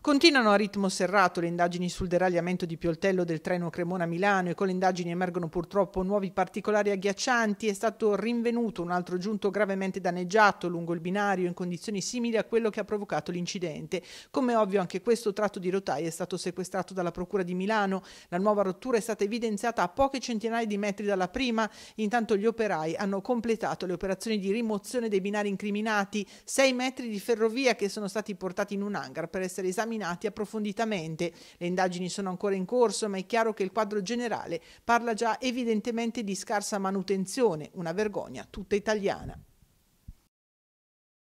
Continuano a ritmo serrato le indagini sul deragliamento di Pioltello del treno Cremona-Milano e con le indagini emergono purtroppo nuovi particolari agghiaccianti. È stato rinvenuto un altro giunto gravemente danneggiato lungo il binario in condizioni simili a quello che ha provocato l'incidente. Come ovvio anche questo tratto di rotaia è stato sequestrato dalla Procura di Milano. La nuova rottura è stata evidenziata a poche centinaia di metri dalla prima. Intanto gli operai hanno completato le operazioni di rimozione dei binari incriminati, Sei metri di ferrovia che sono stati portati in un hangar per essere esaminati esaminati approfonditamente. Le indagini sono ancora in corso, ma è chiaro che il quadro generale parla già evidentemente di scarsa manutenzione, una vergogna tutta italiana.